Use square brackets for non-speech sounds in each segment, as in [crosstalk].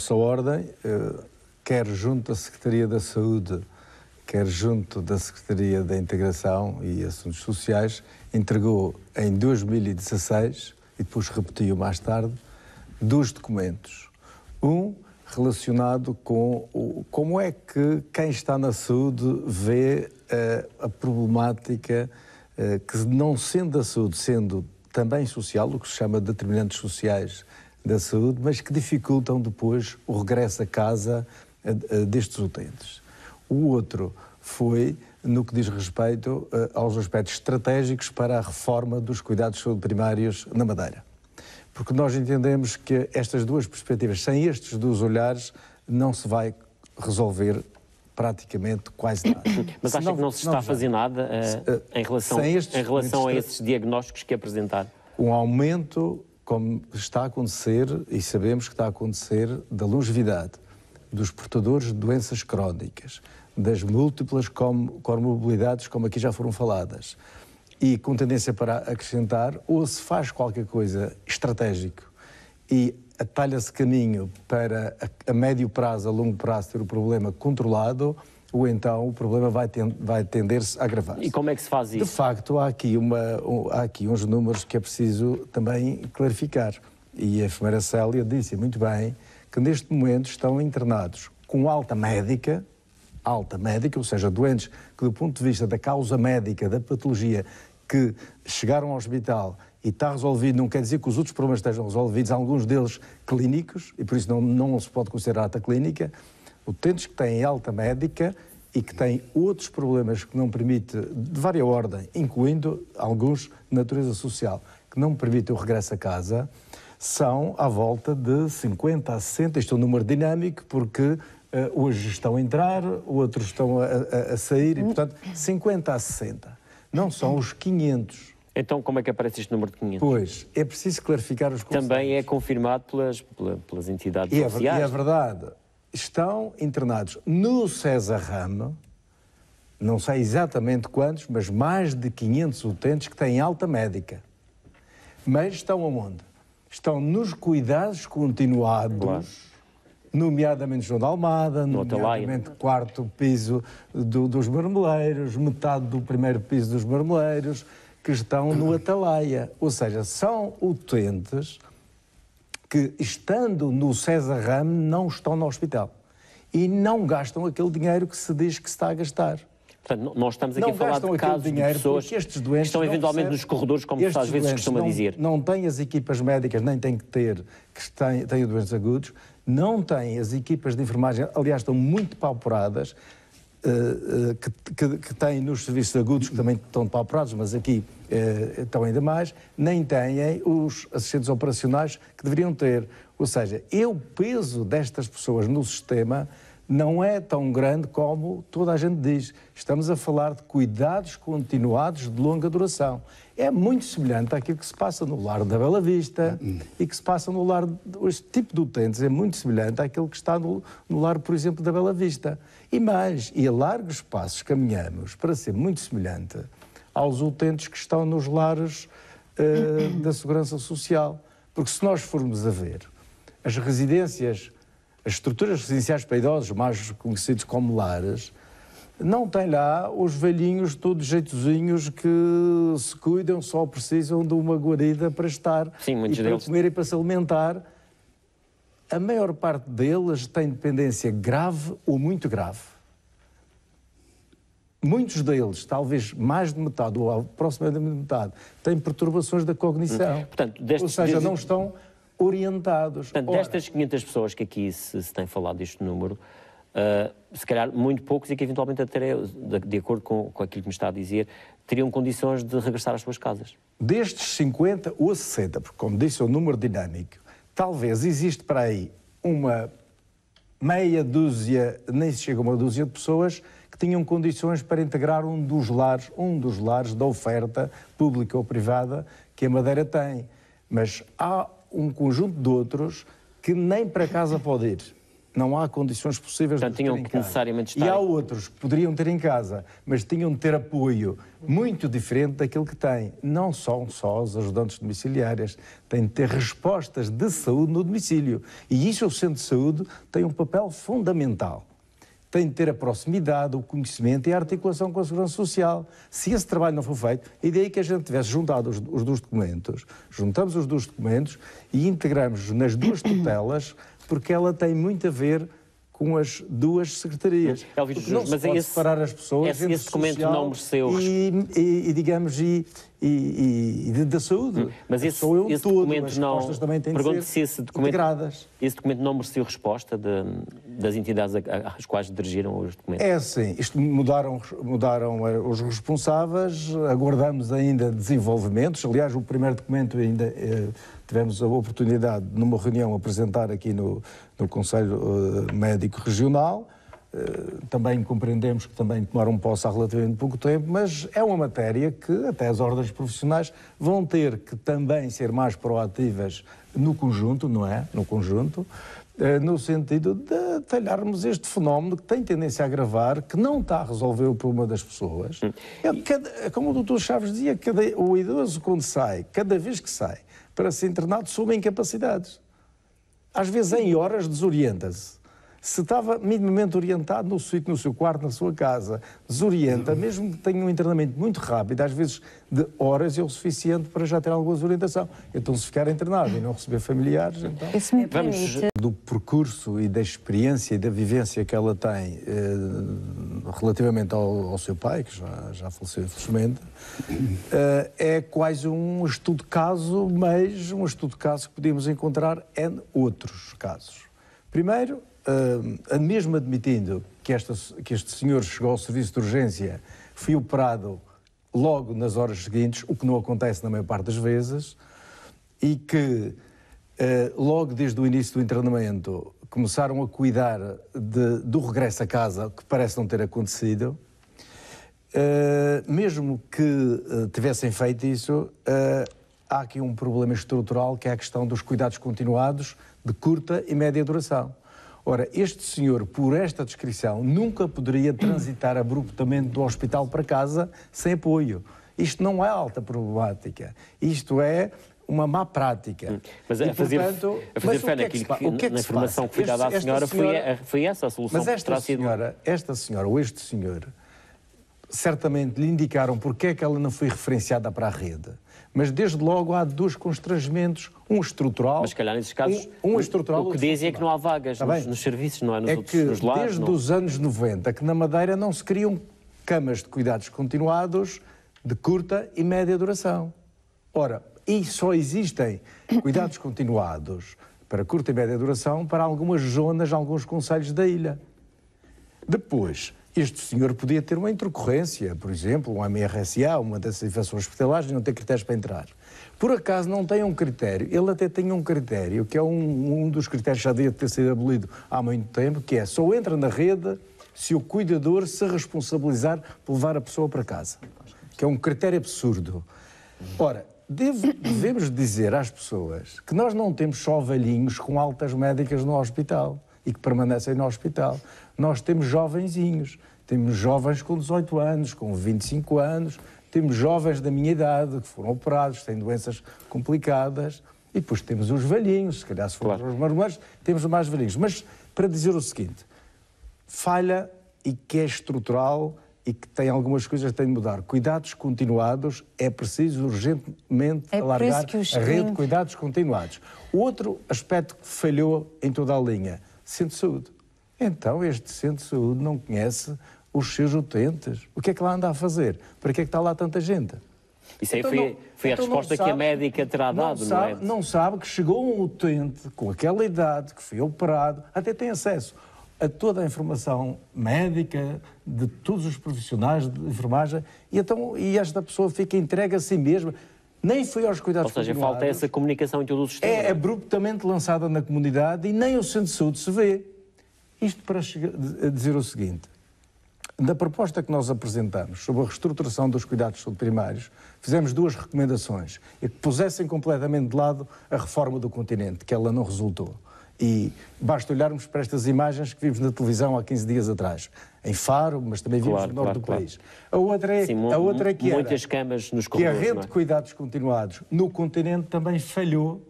nossa ordem, eh, quer junto da Secretaria da Saúde, quer junto da Secretaria da Integração e Assuntos Sociais, entregou em 2016, e depois repetiu mais tarde, dois documentos. Um relacionado com o, como é que quem está na saúde vê uh, a problemática uh, que, não sendo a saúde, sendo também social, o que se chama determinantes sociais da saúde, mas que dificultam depois o regresso a casa destes utentes. O outro foi no que diz respeito aos aspectos estratégicos para a reforma dos cuidados de saúde primários na Madeira. Porque nós entendemos que estas duas perspectivas, sem estes dois olhares, não se vai resolver praticamente quase nada. [coughs] Mas acha que não se está a fazer nada uh, se, uh, em relação, estes, em relação a esses diagnósticos que apresentaram? Um aumento como está a acontecer, e sabemos que está a acontecer, da longevidade, dos portadores de doenças crónicas, das múltiplas comorbilidades, como aqui já foram faladas, e com tendência para acrescentar, ou se faz qualquer coisa estratégico e atalha-se caminho para a médio prazo, a longo prazo ter o problema controlado, ou então o problema vai, ten vai tender-se a agravar. -se. E como é que se faz isso? De facto, há aqui, uma, um, há aqui uns números que é preciso também clarificar. E a enfermeira Célia disse muito bem que neste momento estão internados com alta médica, alta médica, ou seja, doentes que do ponto de vista da causa médica, da patologia, que chegaram ao hospital e está resolvido, não quer dizer que os outros problemas estejam resolvidos, alguns deles clínicos, e por isso não, não se pode considerar ata clínica, utentes que têm alta médica e que têm outros problemas que não permite, de várias ordem, incluindo alguns de natureza social, que não permitem o regresso a casa, são à volta de 50 a 60. Isto é um número dinâmico, porque Uh, hoje estão a entrar, outros estão a, a, a, sair, e portanto 50 a 60. Não são os 500. Então, como é que aparece este número de 500? Pois, é preciso clarificar os conceitos. Também é confirmado pelas, pelas entidades e oficiais. É, e é verdade estão internados no César Ramo, não sei exatamente quantos, mas mais de 500 utentes que têm alta médica. Mas estão aonde? Estão nos cuidados continuados, claro. nomeadamente João da Almada, no nomeadamente quarto piso do, dos marmeleiros, metade do primeiro piso dos marmeleiros, que estão no Atalaia. [clears throat] Ou seja, são utentes que, estando no César Ram, não estão no hospital e não gastam aquele dinheiro que se diz que se está a gastar. Portanto, nós estamos aqui não a falar de casos de pessoas que estão eventualmente nos corredores, como às vezes se costuma não, dizer. Não têm as equipas médicas, nem têm que ter, que têm, têm doentes agudos, não têm as equipas de enfermagem, aliás, estão muito pauperadas, uh, eh, uh, eh, que, que, que têm nos serviços agudos, que também estão pauperados, mas aqui eh, estão ainda mais, nem têm os assistentes operacionais que deveriam ter. Ou seja, eu peso destas pessoas no sistema não é tão grande como toda a gente diz. Estamos a falar de cuidados continuados de longa duração. É muito semelhante àquilo que se passa no lar da Bela Vista e que se passa no lar. Este tipo de utentes é muito semelhante àquilo que está no, no lar, por exemplo, da Bela Vista. E mais, e a largos passos caminhamos para ser muito semelhante aos utentes que estão nos lares uh, da Segurança Social. Porque se nós formos a ver as residências, as estruturas residenciais para idosos, mais conhecidos como lares, não tem lá os velhinhos todos jeitozinhos que se cuidam, só precisam de uma guarida para estar Sim, e para deles... comer e para se alimentar. A maior parte deles tem dependência grave ou muito grave muitos deles, talvez mais de metade ou aproximadamente metade, têm perturbações da cognição. Hum. Portanto, destes, ou seja, não estão orientados. Portanto, Ora, destas 500 pessoas que aqui se, se tem falado deste número, uh, se calhar muito poucos e que eventualmente até, de, de acordo com, com aquilo que me está a dizer, teriam condições de regressar às suas casas. Destes 50 ou 60, porque como disse é um número dinâmico, talvez existe para aí uma meia dúzia, nem se chega a uma dúzia de pessoas tinham condições para integrar um dos lares, um dos lares da oferta pública ou privada que a Madeira tem. Mas há um conjunto de outros que nem para casa pode ir. Não há condições possíveis Portanto, de tinham que necessariamente estar. E há outros que poderiam ter em casa, mas tinham de ter apoio muito diferente daquilo que têm. Não são só os ajudantes domiciliárias, têm de ter respostas de saúde no domicílio. E isso o centro de saúde tem um papel fundamental tem de ter a proximidade, o conhecimento e a articulação com a segurança social. Se esse trabalho não for feito, a ideia é que a gente tivesse juntado os, os dois documentos, juntamos os dois documentos e integramos nas duas tutelas, porque ela tem muito a ver com as duas secretarias. Elvis não mas se é pode esse, separar as pessoas esse, esse documento não mereceu e, e, e digamos e, e, e da saúde. Hum, mas esse, Sou eu esse todo, documento não pergunto se esse documento integradas. esse documento não mereceu resposta de, das entidades às quais dirigiram os documentos. É sim, isto mudaram mudaram eh, os responsáveis. Aguardamos ainda desenvolvimentos. Aliás, o primeiro documento ainda eh, Tivemos a oportunidade, numa reunião, apresentar aqui no, no Conselho eh, Médico Regional. Eh, também compreendemos que também tomaram posse há relativamente pouco tempo, mas é uma matéria que até as ordens profissionais vão ter que também ser mais proativas no conjunto, não é? No conjunto, eh, no sentido de talharmos este fenómeno que tem tendência a agravar, que não está a resolver o problema das pessoas. Hum. É cada, como o doutor Chaves dizia, cada, o idoso quando sai, cada vez que sai, para ser internado sob incapacidades. Às vezes, em horas, desorienta-se. Se estava minimamente orientado no no seu quarto, na sua casa, desorienta, mesmo que tenha um internamento muito rápido, às vezes de horas é o suficiente para já ter alguma orientação. Então, se ficar internado e não receber familiares, então... Isso Vamos do percurso e da experiência e da vivência que ela tem eh, relativamente ao, ao, seu pai, que já, já faleceu infelizmente, eh, é quase um estudo caso, mas um estudo caso que podemos encontrar em outros casos. Primeiro, uh, ah, mesmo admitindo que, esta, que este senhor chegou ao serviço de urgência, foi operado logo nas horas seguintes, o que não acontece na maior parte das vezes, e que uh, logo desde o início do internamento começaram a cuidar de, do regresso a casa, que parece não ter acontecido. Uh, mesmo que uh, tivessem feito isso, uh, há aqui um problema estrutural que é a questão dos cuidados continuados de curta e média duração. Ora, este senhor, por esta descrição, nunca poderia transitar abruptamente do hospital para casa sem apoio. Isto não é alta problemática. Isto é uma má prática. Hum, mas a fazer, portanto, a fazer fé naquilo que, é que, que, é que na informação que foi dada à senhora, senhora, foi, foi essa a solução mas esta que senhora, sido... esta senhora ou este senhor certamente lhe indicaram porque é que ela não foi referenciada para a rede. Mas desde logo há dois constrangimentos, um estrutural. Mas se calhar nesses casos. Um, um estrutural. O que dizem é que não há vagas tá nos, nos, serviços, não é? Nos é outros, que nos lares, desde não... os anos 90 que na Madeira não se criam camas de cuidados continuados de curta e média duração. Ora, e só existem cuidados [coughs] continuados para curta e média duração para algumas zonas, alguns conselhos da ilha. Depois, este senhor podia ter uma intercorrência, por exemplo, um MRSA, uma dessas infecções hospitalares, e não ter critérios para entrar. Por acaso não tem um critério, ele até tem um critério, que é um, um dos critérios que já devia ter sido abolido há muito tempo, que é só entra na rede se o cuidador se responsabilizar por levar a pessoa para casa. Que é um critério absurdo. Ora, [coughs] devemos dizer às pessoas que nós não temos só velhinhos com altas médicas no hospital e que permanecem no hospital. Nós temos jovenzinhos temos jovens com 18 anos, com 25 anos, temos jovens da minha idade que foram operados, têm doenças complicadas, e depois temos os velhinhos, se calhar se for claro. os marmães, temos mais velhinhos. Mas para dizer o seguinte, falha e que é estrutural e que tem algumas coisas que têm de mudar. Cuidados continuados é preciso urgentemente é alargar a rede de cuidados continuados. O outro aspecto que falhou em toda a linha, centro de saúde. Então este centro de saúde não conhece os seus utentes. O que é que lá anda a fazer? Para que é que está lá tanta gente? Isso aí então, foi, a então resposta sabe, que a médica terá dado, não, sabe, não é? Não sabe que chegou um utente com aquela idade, que foi operado, até tem acesso a toda a informação médica de todos os profissionais de enfermagem e, então, e esta pessoa fica entregue a si mesma. Nem foi aos cuidados Ou seja, falta essa comunicação entre os é sistema. É abruptamente lançada na comunidade e nem o centro de saúde se vê. Isto para dizer o seguinte: na proposta que nós apresentamos sobre a reestruturação dos cuidados primários, fizemos duas recomendações e que pusessem completamente de lado a reforma do continente, que ela não resultou. E basta olharmos para estas imagens que vimos na televisão há 15 dias atrás, em Faro, mas também vimos claro, no norte claro, do claro. país. A outra é, Sim, a outra é que, muitas camas nos que a rede é? de cuidados continuados no continente também falhou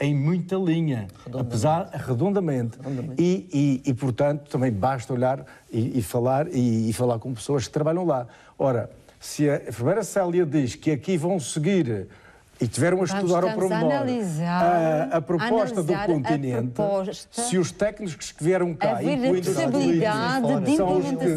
em muita linha, redondamente. apesar redondamente. redondamente. E, e, e, portanto, também basta olhar e, e falar e, falar com pessoas que trabalham lá. Ora, se a enfermeira Célia diz que aqui vão seguir e tiveram a estudar o promotor a, eh, a, proposta do continente, proposta, se os técnicos que vieram cá, incluindo os políticos,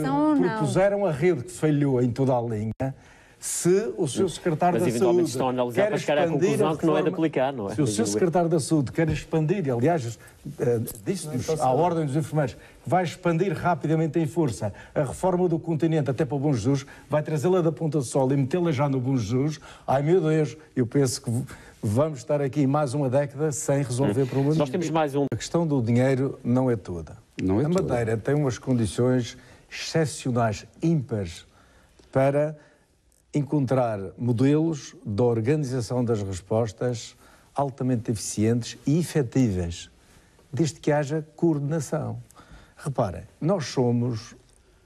são os que propuseram a rede que falhou em toda a linha, se o seu secretário mas, da Saúde estão a analisar para chegar à conclusão que não é de aplicar, não é? Se o seu secretário da Saúde quer expandir, aliás, eh, disse-nos à Ordem dos Enfermeiros que vai expandir rapidamente em força a reforma do continente até para o Bom Jesus, vai trazê-la da ponta do sol e metê-la já no Bom Jesus, ai meu Deus, eu penso que vamos estar aqui mais uma década sem resolver hum. problemas. Nós temos mais um. A questão do dinheiro não é toda. Não é a Madeira tem umas condições excepcionais, ímpares, para encontrar modelos da organização das respostas altamente eficientes e efetivas, desde que haja coordenação. Reparem, nós somos,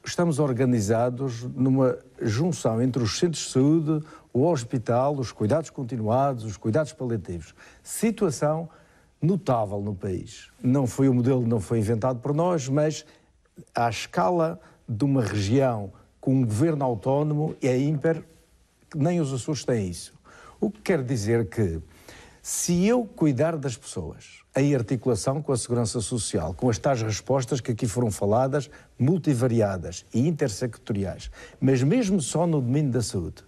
estamos organizados numa junção entre os centros de saúde, o hospital, os cuidados continuados, os cuidados paliativos. Situação notável no país. Não foi o modelo, não foi inventado por nós, mas à escala de uma região com um governo autónomo é ímpar nem os Açores têm isso. O que quer dizer que, se eu cuidar das pessoas, em articulação com a Segurança Social, com as tais respostas que aqui foram faladas, multivariadas e intersectoriais, mas mesmo só no domínio da saúde,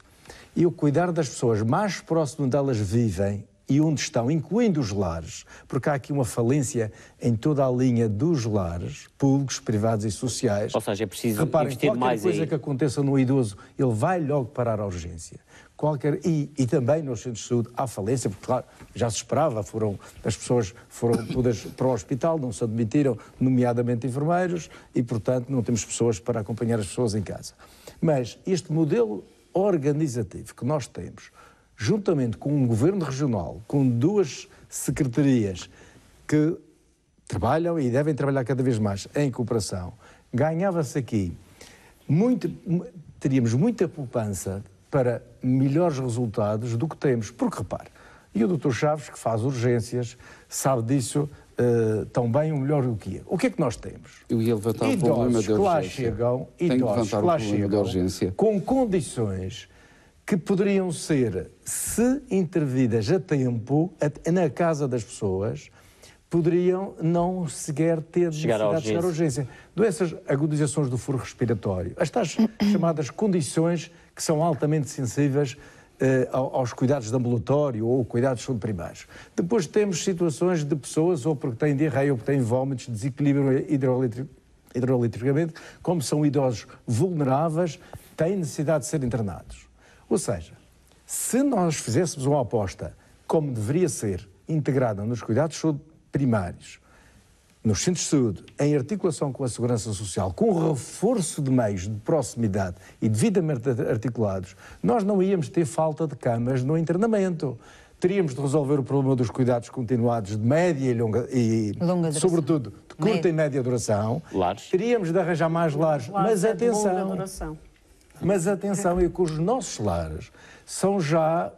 eu cuidar das pessoas mais próximo onde elas vivem e onde estão, incluindo os lares, porque há aqui uma falência em toda a linha dos lares, públicos, privados e sociais. Ou seja, é preciso Reparem, investir qualquer mais coisa aí. que aconteça no idoso, ele vai logo parar à urgência. Qualquer, e, e também nos centros de saúde há falência, porque claro, já se esperava, foram, as pessoas foram todas para o hospital, não se admitiram, nomeadamente enfermeiros, e portanto não temos pessoas para acompanhar as pessoas em casa. Mas este modelo organizativo que nós temos, juntamente com um governo regional, com duas secretarias que trabalham e devem trabalhar cada vez mais em cooperação, ganhava-se aqui muito, teríamos muita poupança para melhores resultados do que temos. Porque repare, e o Dr. Chaves, que faz urgências, sabe disso uh, tão bem ou melhor do que eu. O que é que nós temos? Eu ia levantar idosos o problema da urgência. Que lá chegam, idosos que lá chegam com condições que poderiam ser, se intervidas a tempo, na casa das pessoas, poderiam não sequer ter chegar necessidade de chegar à urgência. Doenças, agudizações do furo respiratório, as tais [coughs] chamadas condições que são altamente sensíveis eh, aos cuidados de ambulatório ou cuidados primários. Depois temos situações de pessoas, ou porque têm diarreia, ou porque têm vômitos, desequilíbrio hidroeletricamente, como são idosos vulneráveis, têm necessidade de ser internados. Ou seja, se nós fizéssemos uma aposta como deveria ser, integrada nos cuidados primários, nos centros de saúde, em articulação com a segurança social, com reforço de meios de proximidade e devidamente articulados, nós não íamos ter falta de camas no internamento. Teríamos de resolver o problema dos cuidados continuados de média e longa, e, longa sobretudo, de curta média. e média duração. Lares. Teríamos de arranjar mais lares. lares mas é atenção. Mas atenção e que os nossos lares são já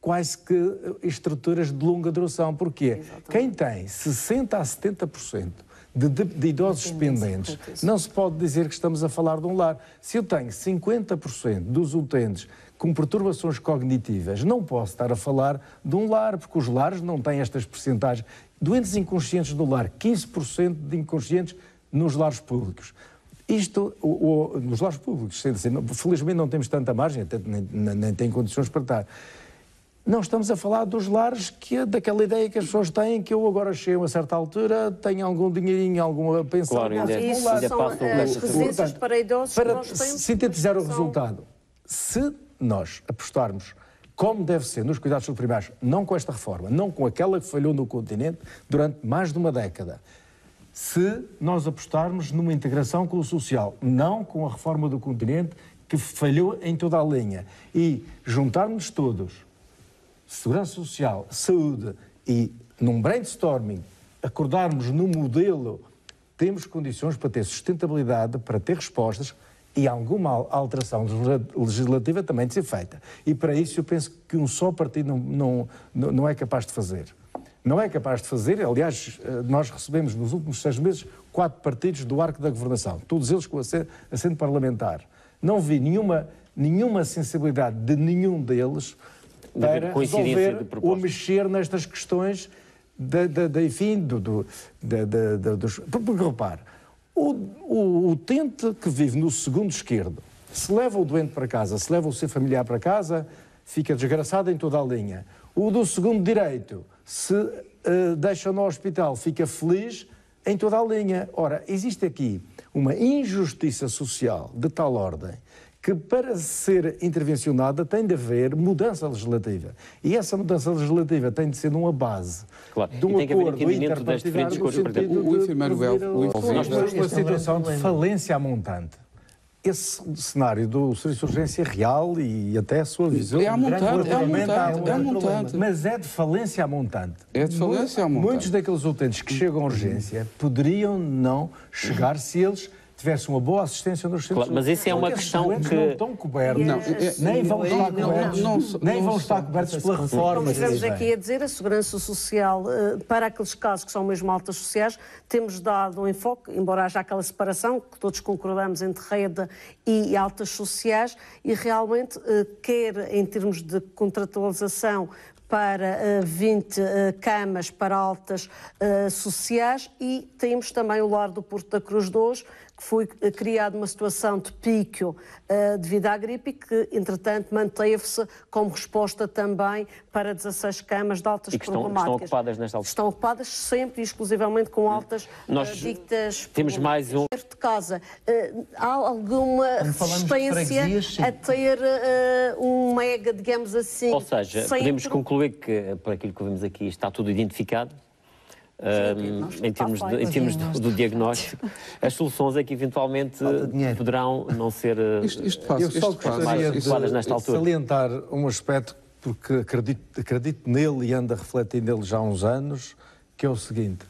quase que estruturas de longa duração. Porquê? Exatamente. Quem tem 60% a 70% de, de, de idosos dependentes, não se pode dizer que estamos a falar de um lar. Se eu tenho 50% dos utentes com perturbações cognitivas, não posso estar a falar de um lar, porque os lares não têm estas percentagens. Doentes inconscientes no lar, 15% de inconscientes nos lares públicos. Isto, o, o, nos lares públicos, dizer, felizmente não temos tanta margem, até, nem, nem tem condições para estar. Não estamos a falar dos lares que daquela ideia que as pessoas têm que eu agora chego a certa altura, tenho algum dinheirinho, alguma pensão. Claro, ainda, é isso lar, ainda são as residências para idosos para que nós temos. Sintetizar o resultado, se nós apostarmos como deve ser nos cuidados primários, não com esta reforma, não com aquela que falhou no continente durante mais de uma década, se nós apostarmos numa integração com o social, não com a reforma do continente que falhou em toda a linha. E juntarmos todos, segurança social, saúde e num brainstorming, acordarmos num modelo, temos condições para ter sustentabilidade, para ter respostas e alguma alteração legislativa também de ser feita. E para isso eu penso que um só partido não, não, não é capaz de fazer não é capaz de fazer. Aliás, eh, nós recebemos nos últimos seis meses quatro partidos do arco da governação, todos eles com assento parlamentar. Não vi nenhuma, nenhuma sensibilidade de nenhum deles para resolver de ou mexer nestas questões da, da, da enfim, do, do, da, dos... Porque, repare, o, o utente que vive no segundo esquerdo, se leva o doente para casa, se leva o seu familiar para casa, fica desgraçado em toda a linha. O do segundo direito se uh, deixa no hospital, fica feliz em toda a linha. Ora, existe aqui uma injustiça social de tal ordem que para ser intervencionada tem de haver mudança legislativa. E essa mudança legislativa tem de ser numa base claro. de um e tem acordo interpartidário no sentido o, o enfermeiro de o a, a, a, a, a, a, situação de falência montante esse cenário do serviço de urgência é real e até a sua visão. É a montante, é a montante, é a montante. Mas é de falência a montante. É de falência a montante. Muitos daqueles utentes que chegam à urgência poderiam não chegar se eles tivesse uma boa assistência nos centros. Claro, mas isso é uma questão que não estão cobertos, não, eh, nem vão estar cobertos, não, não, nem vão estar cobertos pela reforma. Como estamos aqui a dizer, a segurança social eh, para aqueles casos que são mesmo altas sociais temos dado um enfoque, embora haja aquela separação que todos concordamos entre rede e altas sociais e realmente eh, quer em termos de contratualização para 20 camas para altas sociais e temos também o Lar do Porto da Cruz 2 que foi eh, criada uma situação de pico uh, eh, devido à gripe e que, entretanto, manteve-se como resposta também para 16 camas de altas e que estão, estão ocupadas nesta altura? Estão ocupadas sempre e exclusivamente com altas eh, Nós uh, temos mais um de casa. Uh, há alguma resistência a ter um mega, digamos assim, Ou seja, centro? podemos concluir que, por aquilo que vemos aqui, está tudo identificado? em termos, em termos do, diagnóstico, as soluções é que eventualmente poderão não ser eh, isto, isto faz, isto faz, adequadas nesta altura. salientar um aspecto, porque acredito, acredito nele e ando a refletir nele já há uns anos, que é o seguinte,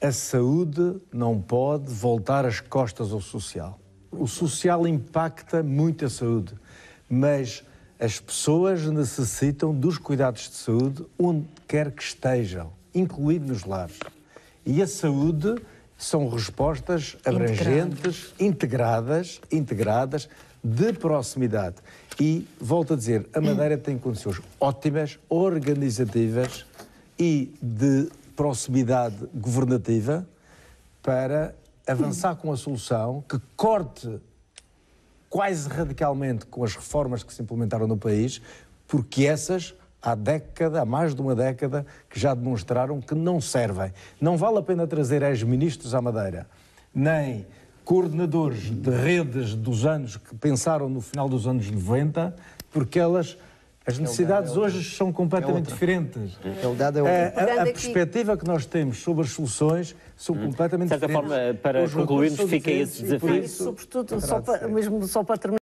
a saúde não pode voltar as costas ao social. O social impacta muito a saúde, mas as pessoas necessitam dos cuidados de saúde onde quer que estejam incluído nos lares. E a saúde são respostas abrangentes, integradas, integradas, de proximidade. E, volto a dizer, a Madeira tem condições ótimas, organizativas e de proximidade governativa para avançar com a solução que corte quase radicalmente com as reformas que se implementaram no país, porque essas há década, há mais de uma década, que já demonstraram que não servem. Não vale a pena trazer ex-ministros à Madeira, nem coordenadores de redes dos anos que pensaram no final dos anos 90, porque elas as necessidades é hoje são completamente é diferentes. É, é a, a, a perspectiva que nós temos sobre as soluções são hum. completamente diferentes. De certa diferentes. forma, para concluirmos, fica esse desafio. Isso, sobretudo, só para, mesmo só para terminar.